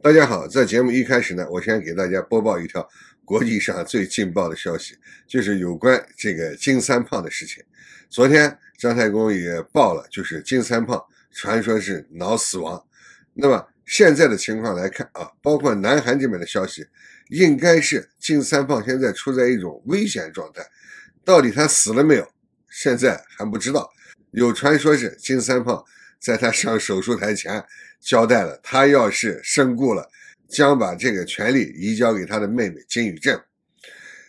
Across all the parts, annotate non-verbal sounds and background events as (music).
大家好，在节目一开始呢，我先给大家播报一条国际上最劲爆的消息，就是有关这个金三胖的事情。昨天张太公也报了，就是金三胖传说是脑死亡。那么现在的情况来看啊，包括南韩这边的消息，应该是金三胖现在处在一种危险状态。到底他死了没有？现在还不知道。有传说是金三胖在他上手术台前。交代了，他要是身故了，将把这个权利移交给他的妹妹金宇镇。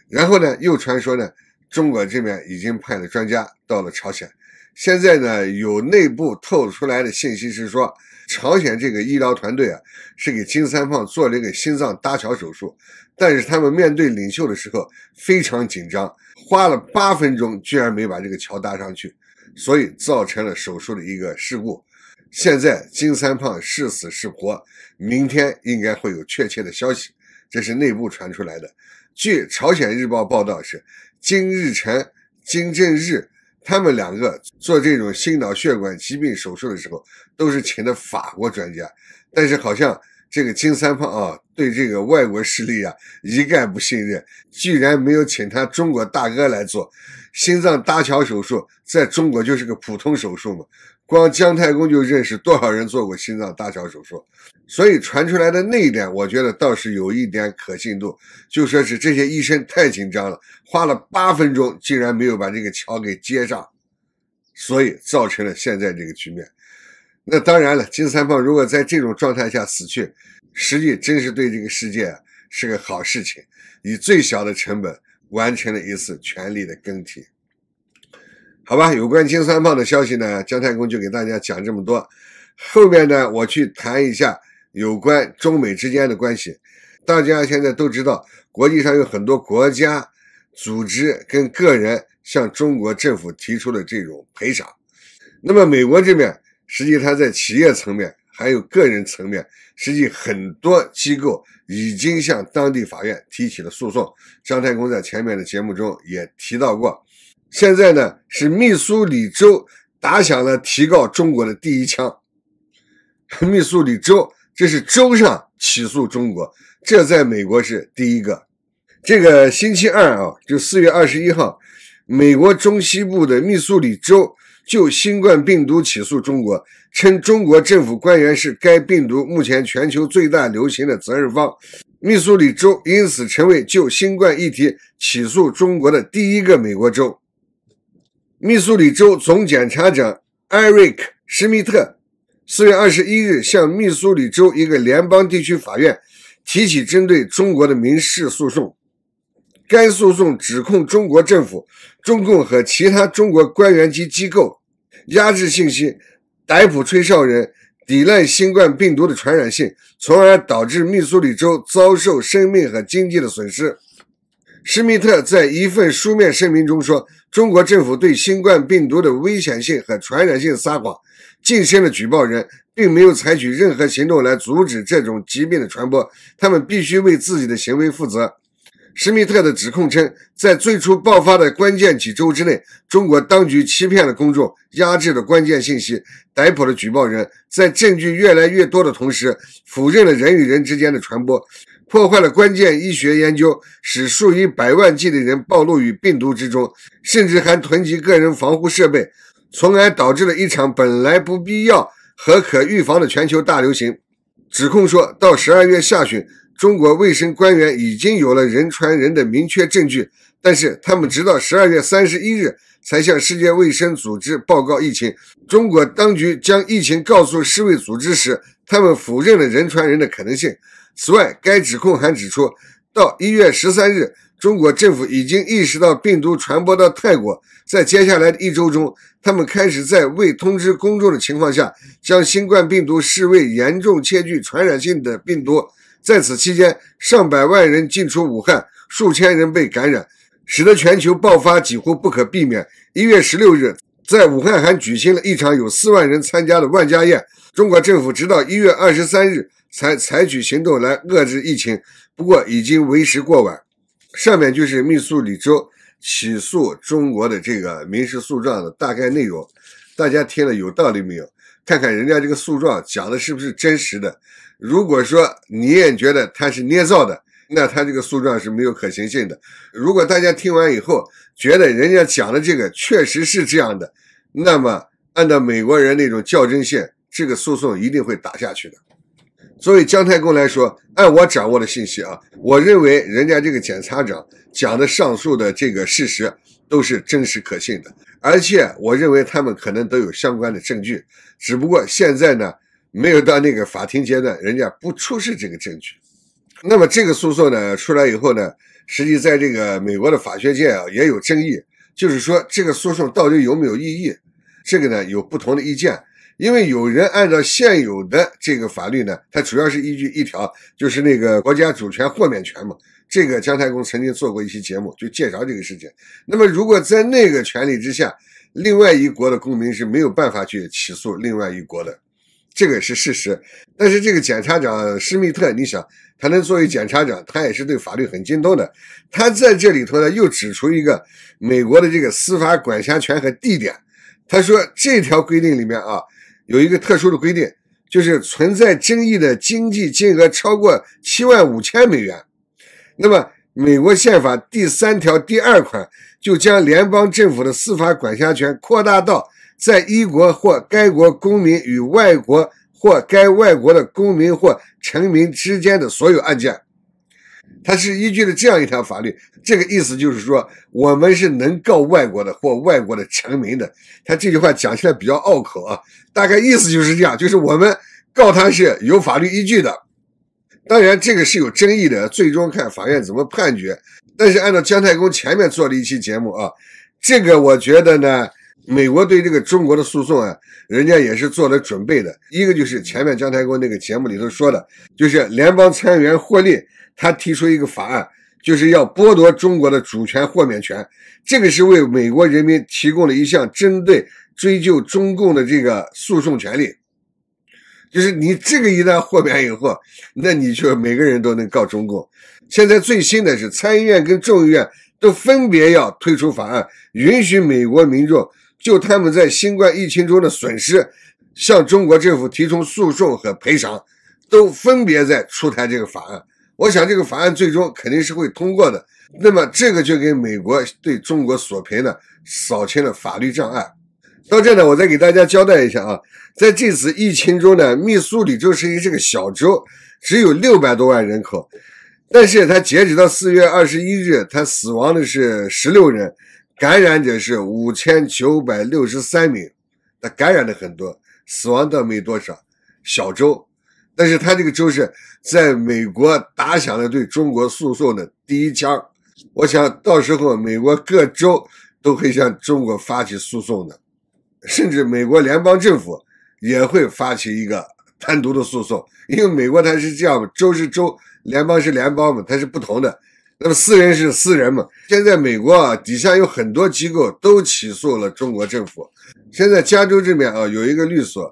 然后呢，又传说呢，中国这边已经派了专家到了朝鲜。现在呢，有内部透出来的信息是说，朝鲜这个医疗团队啊，是给金三胖做了一个心脏搭桥手术，但是他们面对领袖的时候非常紧张，花了八分钟，居然没把这个桥搭上去，所以造成了手术的一个事故。现在金三胖是死是活，明天应该会有确切的消息。这是内部传出来的。据《朝鲜日报》报道，是金日成、金正日他们两个做这种心脑血管疾病手术的时候，都是请的法国专家，但是好像。这个金三胖啊，对这个外国势力啊一概不信任，居然没有请他中国大哥来做心脏搭桥手术，在中国就是个普通手术嘛。光姜太公就认识多少人做过心脏搭桥手术？所以传出来的那一点，我觉得倒是有一点可信度，就说是这些医生太紧张了，花了八分钟，竟然没有把这个桥给接上，所以造成了现在这个局面。那当然了，金三胖如果在这种状态下死去，实际真是对这个世界是个好事情，以最小的成本完成了一次权力的更替。好吧，有关金三胖的消息呢，姜太公就给大家讲这么多。后面呢，我去谈一下有关中美之间的关系。大家现在都知道，国际上有很多国家、组织跟个人向中国政府提出了这种赔偿。那么美国这边。实际他在企业层面还有个人层面，实际很多机构已经向当地法院提起了诉讼。张太公在前面的节目中也提到过，现在呢是密苏里州打响了提告中国的第一枪。(laughs) 密苏里州这是州上起诉中国，这在美国是第一个。这个星期二啊，就四月二十一号，美国中西部的密苏里州。就新冠病毒起诉中国，称中国政府官员是该病毒目前全球最大流行的责任方。密苏里州因此成为就新冠议题起诉中国的第一个美国州。密苏里州总检察长艾瑞克·施密特，四月二十一日向密苏里州一个联邦地区法院提起针对中国的民事诉讼。该诉讼指控中国政府、中共和其他中国官员及机构。压制信息，逮捕吹哨人，抵赖新冠病毒的传染性，从而导致密苏里州遭受生命和经济的损失。施密特在一份书面声明中说：“中国政府对新冠病毒的危险性和传染性撒谎，近身了举报人，并没有采取任何行动来阻止这种疾病的传播。他们必须为自己的行为负责。”施密特的指控称，在最初爆发的关键几周之内，中国当局欺骗了公众，压制了关键信息，逮捕了举报人，在证据越来越多的同时，否认了人与人之间的传播，破坏了关键医学研究，使数以百万计的人暴露于病毒之中，甚至还囤积个人防护设备，从而导致了一场本来不必要和可预防的全球大流行。指控说到十二月下旬。中国卫生官员已经有了人传人的明确证据，但是他们直到十二月三十一日才向世界卫生组织报告疫情。中国当局将疫情告诉世卫组织时，他们否认了人传人的可能性。此外，该指控还指出，到一月十三日，中国政府已经意识到病毒传播到泰国，在接下来的一周中，他们开始在未通知公众的情况下，将新冠病毒视为严重且具传染性的病毒。在此期间，上百万人进出武汉，数千人被感染，使得全球爆发几乎不可避免。一月十六日，在武汉还举行了一场有四万人参加的万家宴。中国政府直到一月二十三日才采取行动来遏制疫情，不过已经为时过晚。上面就是密苏里州起诉中国的这个民事诉状的大概内容，大家听了有道理没有？看看人家这个诉状讲的是不是真实的？如果说你也觉得他是捏造的，那他这个诉状是没有可行性的。如果大家听完以后觉得人家讲的这个确实是这样的，那么按照美国人那种较真性，这个诉讼一定会打下去的。作为姜太公来说，按我掌握的信息啊，我认为人家这个检察长讲的上述的这个事实。都是真实可信的，而且我认为他们可能都有相关的证据，只不过现在呢没有到那个法庭阶段，人家不出示这个证据。那么这个诉讼呢出来以后呢，实际在这个美国的法学界啊也有争议，就是说这个诉讼到底有没有意义，这个呢有不同的意见，因为有人按照现有的这个法律呢，它主要是依据一条，就是那个国家主权豁免权嘛。这个姜太公曾经做过一期节目，就介绍这个事情。那么，如果在那个权利之下，另外一国的公民是没有办法去起诉另外一国的，这个是事实。但是，这个检察长施密特，你想他能作为检察长，他也是对法律很精通的。他在这里头呢，又指出一个美国的这个司法管辖权和地点。他说，这条规定里面啊，有一个特殊的规定，就是存在争议的经济金额超过七万五千美元。那么，美国宪法第三条第二款就将联邦政府的司法管辖权扩大到在一国或该国公民与外国或该外国的公民或臣民之间的所有案件。它是依据了这样一条法律，这个意思就是说，我们是能告外国的或外国的臣民的。他这句话讲起来比较拗口啊，大概意思就是这样，就是我们告他是有法律依据的。当然，这个是有争议的，最终看法院怎么判决。但是，按照姜太公前面做的一期节目啊，这个我觉得呢，美国对这个中国的诉讼啊，人家也是做了准备的。一个就是前面姜太公那个节目里头说的，就是联邦参议员霍利他提出一个法案，就是要剥夺中国的主权豁免权。这个是为美国人民提供了一项针对追究中共的这个诉讼权利。就是你这个一旦豁免以后，那你就每个人都能告中共。现在最新的是参议院跟众议院都分别要推出法案，允许美国民众就他们在新冠疫情中的损失向中国政府提出诉讼和赔偿，都分别在出台这个法案。我想这个法案最终肯定是会通过的。那么这个就给美国对中国索赔呢扫清了法律障碍。到这呢，我再给大家交代一下啊，在这次疫情中呢，密苏里州是一这个小州，只有六百多万人口，但是它截止到四月二十一日，它死亡的是十六人，感染者是五千九百六十三名，它感染的很多，死亡的没多少，小州，但是它这个州是在美国打响了对中国诉讼的第一枪，我想到时候美国各州都会向中国发起诉讼的。甚至美国联邦政府也会发起一个 (laughs) 单独的诉讼，因为美国它是这样州是州，联邦是联邦嘛，它是不同的。那么私人是私人嘛。现在美国啊，底下有很多机构都起诉了中国政府。现在加州这边啊，有一个律所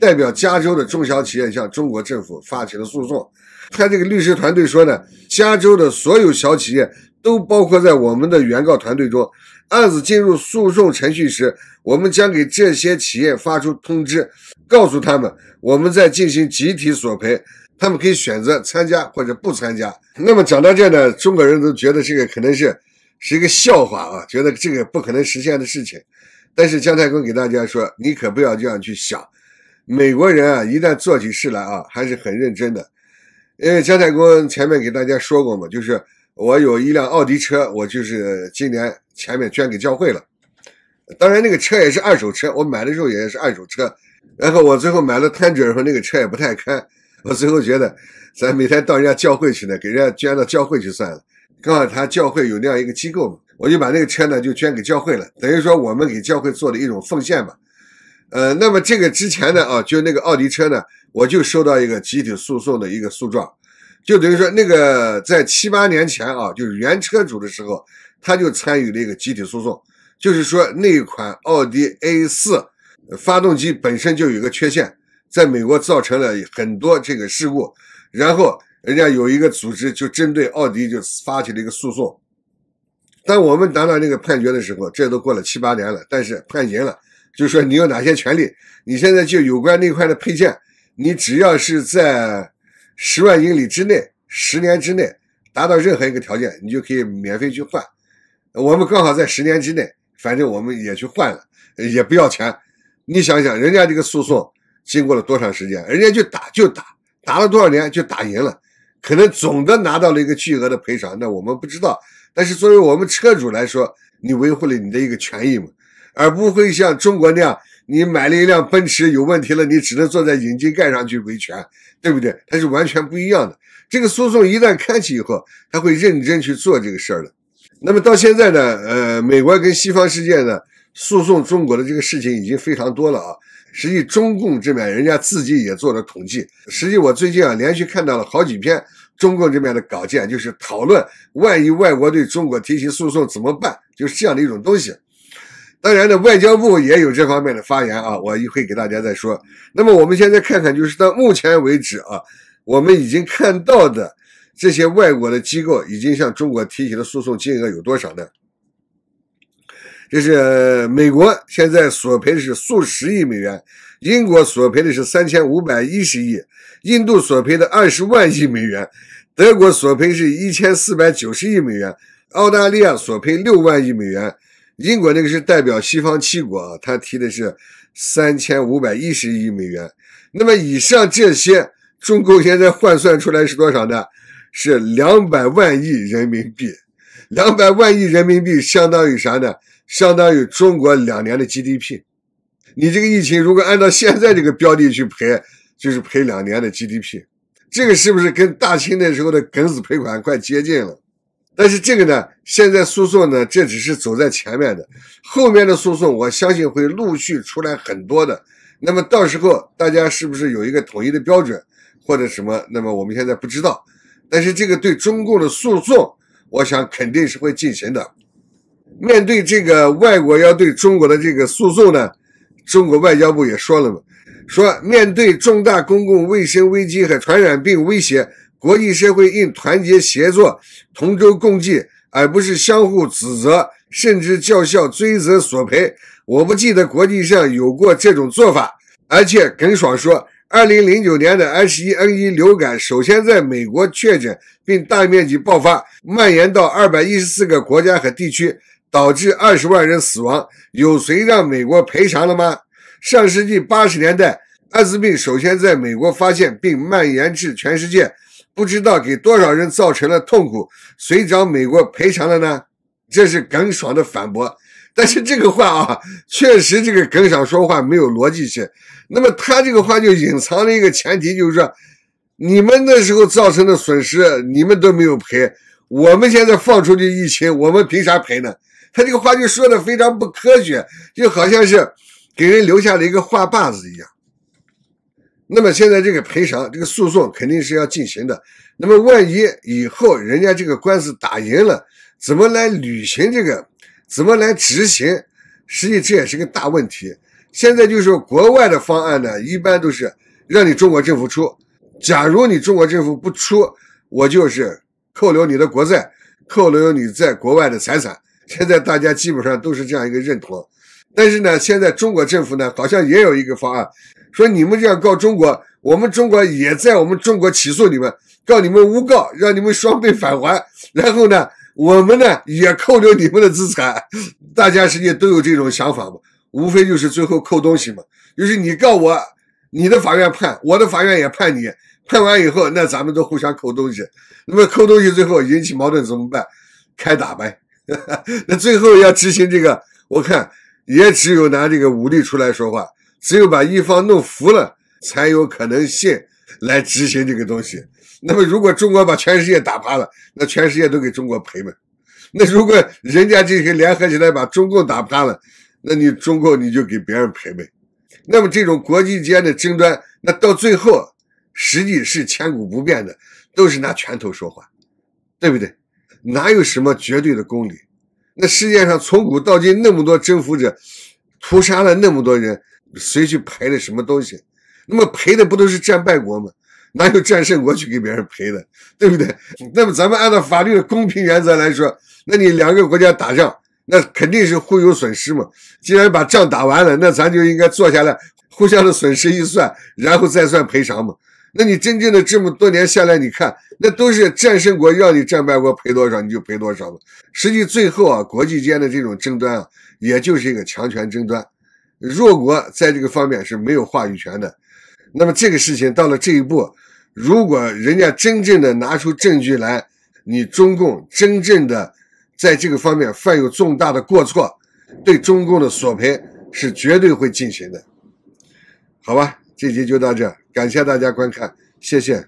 代表加州的中小企业向中国政府发起了诉讼。他这个律师团队说呢，加州的所有小企业都包括在我们的原告团队中。案子进入诉讼程序时，我们将给这些企业发出通知，告诉他们我们在进行集体索赔，他们可以选择参加或者不参加。那么讲到这呢，中国人都觉得这个可能是是一个笑话啊，觉得这个不可能实现的事情。但是姜太公给大家说，你可不要这样去想，美国人啊，一旦做起事来啊，还是很认真的。因为姜太公前面给大家说过嘛，就是我有一辆奥迪车，我就是今年。前面捐给教会了，当然那个车也是二手车，我买的时候也是二手车。然后我最后买了摊主候，那个车也不太开，我最后觉得咱每天到人家教会去呢，给人家捐到教会去算了。刚好他教会有那样一个机构嘛，我就把那个车呢就捐给教会了，等于说我们给教会做的一种奉献吧。呃，那么这个之前呢啊，就那个奥迪车呢，我就收到一个集体诉讼的一个诉状，就等于说那个在七八年前啊，就是原车主的时候。他就参与了一个集体诉讼，就是说那款奥迪 A 四发动机本身就有个缺陷，在美国造成了很多这个事故，然后人家有一个组织就针对奥迪就发起了一个诉讼。当我们拿到这个判决的时候，这都过了七八年了，但是判赢了，就说你有哪些权利？你现在就有关那块的配件，你只要是在十万英里之内、十年之内达到任何一个条件，你就可以免费去换。我们刚好在十年之内，反正我们也去换了，也不要钱。你想想，人家这个诉讼经过了多长时间？人家就打就打，打了多少年就打赢了，可能总的拿到了一个巨额的赔偿。那我们不知道，但是作为我们车主来说，你维护了你的一个权益嘛，而不会像中国那样，你买了一辆奔驰有问题了，你只能坐在引擎盖上去维权，对不对？它是完全不一样的。这个诉讼一旦开启以后，他会认真去做这个事儿了。那么到现在呢，呃，美国跟西方世界呢，诉讼中国的这个事情已经非常多了啊。实际中共这边人家自己也做了统计，实际我最近啊连续看到了好几篇中共这边的稿件，就是讨论万一外国对中国提起诉讼怎么办，就是这样的一种东西。当然呢，外交部也有这方面的发言啊，我一会给大家再说。那么我们现在看看，就是到目前为止啊，我们已经看到的。这些外国的机构已经向中国提起的诉讼金额有多少呢？就是美国现在索赔的是数十亿美元，英国索赔的是三千五百一十亿，印度索赔的二十万亿美元，德国索赔是一千四百九十亿美元，澳大利亚索赔六万亿美元，英国那个是代表西方七国啊，他提的是三千五百一十亿美元。那么以上这些，中共现在换算出来是多少呢？是两百万亿人民币，两百万亿人民币相当于啥呢？相当于中国两年的 GDP。你这个疫情如果按照现在这个标的去赔，就是赔两年的 GDP。这个是不是跟大清那时候的庚子赔款快接近了？但是这个呢，现在诉讼呢，这只是走在前面的，后面的诉讼我相信会陆续出来很多的。那么到时候大家是不是有一个统一的标准或者什么？那么我们现在不知道。但是这个对中共的诉讼，我想肯定是会进行的。面对这个外国要对中国的这个诉讼呢，中国外交部也说了嘛，说面对重大公共卫生危机和传染病威胁，国际社会应团结协作、同舟共济，而不是相互指责甚至叫嚣追责索赔。我不记得国际上有过这种做法，而且耿爽说。二零零九年的 H1N1 流感首先在美国确诊并大面积爆发，蔓延到二百一十四个国家和地区，导致二十万人死亡。有谁让美国赔偿了吗？上世纪八十年代，艾滋病首先在美国发现并蔓延至全世界，不知道给多少人造成了痛苦，谁找美国赔偿了呢？这是耿爽的反驳。但是这个话啊，确实这个梗爽说话没有逻辑性。那么他这个话就隐藏了一个前提，就是说，你们那时候造成的损失你们都没有赔，我们现在放出去疫情，我们凭啥赔呢？他这个话就说的非常不科学，就好像是给人留下了一个话把子一样。那么现在这个赔偿、这个诉讼肯定是要进行的。那么万一以后人家这个官司打赢了，怎么来履行这个？怎么来执行？实际这也是个大问题。现在就是国外的方案呢，一般都是让你中国政府出。假如你中国政府不出，我就是扣留你的国债，扣留你在国外的财产。现在大家基本上都是这样一个认同。但是呢，现在中国政府呢，好像也有一个方案，说你们这样告中国，我们中国也在我们中国起诉你们，告你们诬告，让你们双倍返还。然后呢？我们呢也扣留你们的资产，大家实际都有这种想法嘛，无非就是最后扣东西嘛，就是你告我，你的法院判，我的法院也判你，判完以后，那咱们都互相扣东西，那么扣东西最后引起矛盾怎么办？开打呗。(laughs) 那最后要执行这个，我看也只有拿这个武力出来说话，只有把一方弄服了，才有可能性来执行这个东西。(laughs) 那么，如果中国把全世界打趴了，那全世界都给中国赔呗。那如果人家这些联合起来把中共打趴了，那你中共你就给别人赔呗。那么这种国际间的争端，那到最后实际是千古不变的，都是拿拳头说话，对不对？哪有什么绝对的公理？那世界上从古到今那么多征服者，屠杀了那么多人，谁去赔的什么东西？那么赔的不都是战败国吗？哪有战胜国去给别人赔的，对不对？那么咱们按照法律的公平原则来说，那你两个国家打仗，那肯定是互有损失嘛。既然把仗打完了，那咱就应该坐下来，互相的损失一算，然后再算赔偿嘛。那你真正的这么多年下来，你看，那都是战胜国让你战败国赔多少你就赔多少嘛。实际最后啊，国际间的这种争端啊，也就是一个强权争端，弱国在这个方面是没有话语权的。那么这个事情到了这一步，如果人家真正的拿出证据来，你中共真正的在这个方面犯有重大的过错，对中共的索赔是绝对会进行的，好吧？这集就到这，感谢大家观看，谢谢。